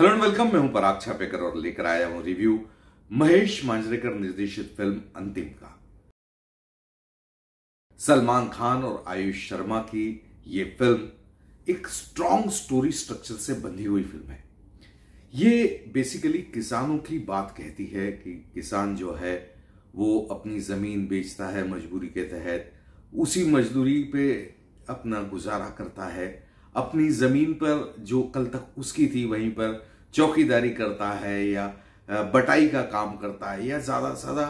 hello and welcome मैं हूं पराग छापेकर और लेकर आया हूं रिव्यू महेश मांजरेकर निर्देशित फिल्म अंतिम का सलमान खान और आयुष शर्मा की यह फिल्म एक स्ट्रॉन्ग स्टोरी स्ट्रक्चर से बंधी हुई फिल्म है ये बेसिकली किसानों की बात कहती है कि किसान जो है वो अपनी ज़मीन बेचता है मजबूरी के तहत उसी मजदूरी पे अपना गुजारा करता है अपनी ज़मीन पर जो कल तक उसकी थी वहीं पर चौकीदारी करता है या बटाई का काम करता है या ज़्यादा से ज़्यादा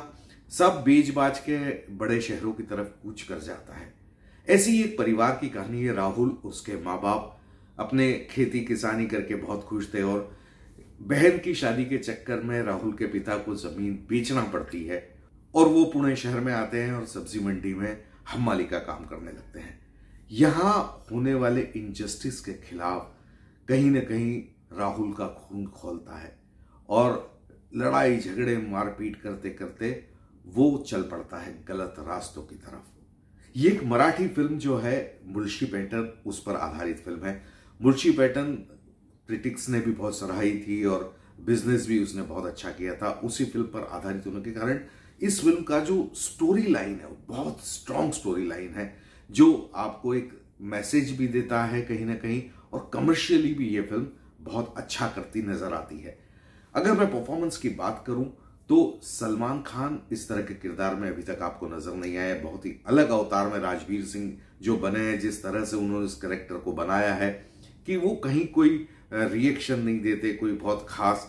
सब बेच बाज के बड़े शहरों की तरफ कूच कर जाता है ऐसी एक परिवार की कहानी है राहुल उसके माँ बाप अपने खेती किसानी करके बहुत खुश थे और बहन की शादी के चक्कर में राहुल के पिता को ज़मीन बेचना पड़ती है और वो पुणे शहर में आते हैं और सब्जी मंडी में हमाली का काम करने लगते हैं यहां होने वाले इनजस्टिस के खिलाफ कहीं ना कहीं राहुल का खून खोलता है और लड़ाई झगड़े मारपीट करते करते वो चल पड़ता है गलत रास्तों की तरफ ये एक मराठी फिल्म जो है मुर्शी पैटर्न उस पर आधारित फिल्म है मुर्शी पैटर्न क्रिटिक्स ने भी बहुत सराही थी और बिजनेस भी उसने बहुत अच्छा किया था उसी फिल्म पर आधारित होने के कारण इस फिल्म का जो स्टोरी लाइन है वो बहुत स्ट्रांग स्टोरी लाइन है जो आपको एक मैसेज भी देता है कहीं ना कहीं और कमर्शियली भी ये फिल्म बहुत अच्छा करती नजर आती है अगर मैं परफॉर्मेंस की बात करूं तो सलमान खान इस तरह के किरदार में अभी तक आपको नजर नहीं आए बहुत ही अलग अवतार में राजवीर सिंह जो बने हैं जिस तरह से उन्होंने इस करेक्टर को बनाया है कि वो कहीं कोई रिएक्शन नहीं देते कोई बहुत खास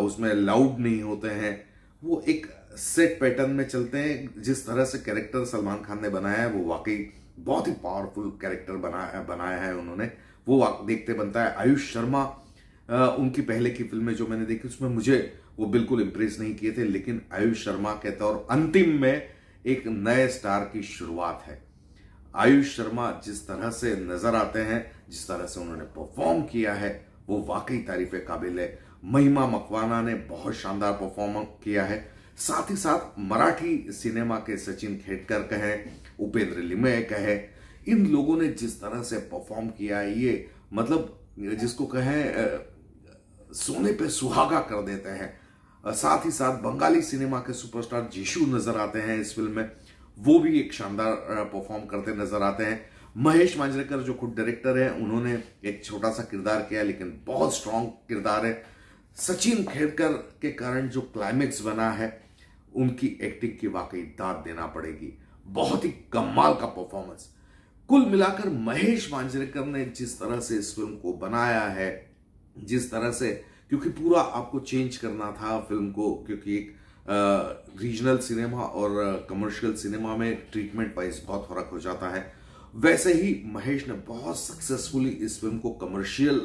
उसमें लाउड नहीं होते हैं वो एक सेट पैटर्न में चलते हैं जिस तरह से कैरेक्टर सलमान खान ने बनाया है वो वाकई बहुत ही पावरफुल कैरेक्टर बनाया बनाया है उन्होंने वो देखते बनता है आयुष शर्मा उनकी पहले की फिल्में जो मैंने देखी उसमें मुझे वो बिल्कुल इंप्रेस नहीं किए थे लेकिन आयुष शर्मा के तौर अंतिम में एक नए स्टार की शुरुआत है आयुष शर्मा जिस तरह से नजर आते हैं जिस तरह से उन्होंने परफॉर्म किया है वो वाकई तारीफ काबिल है महिमा मकवाना ने बहुत शानदार परफॉर्म किया है साथ ही साथ मराठी सिनेमा के सचिन खेडकर कहे उपेंद्र लिमय कहे इन लोगों ने जिस तरह से परफॉर्म किया है ये मतलब जिसको कहे सोने पे सुहागा कर देते हैं साथ ही साथ बंगाली सिनेमा के सुपरस्टार जीशु नजर आते हैं इस फिल्म में वो भी एक शानदार परफॉर्म करते नजर आते हैं महेश मांजरेकर जो खुद डायरेक्टर है उन्होंने एक छोटा सा किरदार किया लेकिन बहुत स्ट्रांग किरदार है सचिन खेड़कर के कारण जो क्लाइमेक्स बना है उनकी एक्टिंग की वाकई दाद देना पड़ेगी बहुत ही कमाल का परफॉर्मेंस कुल मिलाकर महेश मांजरेकर ने जिस तरह से इस फिल्म को बनाया है जिस तरह से क्योंकि पूरा आपको चेंज करना था फिल्म को क्योंकि एक रीजनल सिनेमा और कमर्शियल सिनेमा में ट्रीटमेंट वाइज बहुत फर्क हो जाता है वैसे ही महेश ने बहुत सक्सेसफुली इस फिल्म को कमर्शियल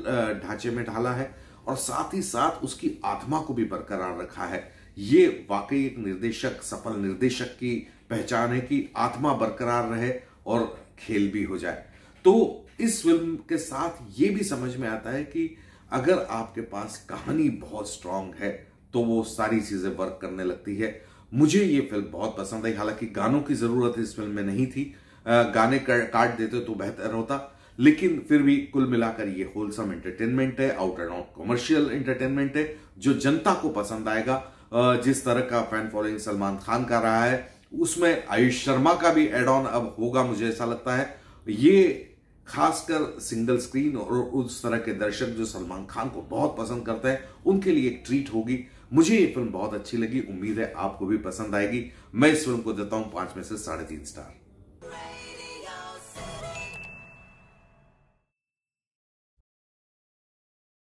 ढांचे में ढाला है और साथ ही साथ उसकी आत्मा को भी बरकरार रखा है ये वाकई एक निर्देशक सफल निर्देशक की पहचान है कि आत्मा बरकरार रहे और खेल भी हो जाए तो इस फिल्म के साथ ये भी समझ में आता है कि अगर आपके पास कहानी बहुत स्ट्रांग है तो वो सारी चीजें वर्क करने लगती है मुझे ये फिल्म बहुत पसंद आई हालांकि गानों की जरूरत इस फिल्म में नहीं थी गाने काट देते तो बेहतर होता लेकिन फिर भी कुल मिलाकर ये होलसम एंटरटेनमेंट है out and out commercial entertainment है जो जनता को पसंद आएगा जिस तरह का फैन फॉलोइंग सलमान खान का रहा है उसमें आयुष शर्मा का भी एड ऑन अब होगा मुझे ऐसा लगता है ये खासकर सिंगल स्क्रीन और उस तरह के दर्शक जो सलमान खान को बहुत पसंद करते हैं उनके लिए एक ट्रीट होगी मुझे ये फिल्म बहुत अच्छी लगी उम्मीद है आपको भी पसंद आएगी मैं इस फिल्म को देता हूं पांच में से साढ़े तीन स्टार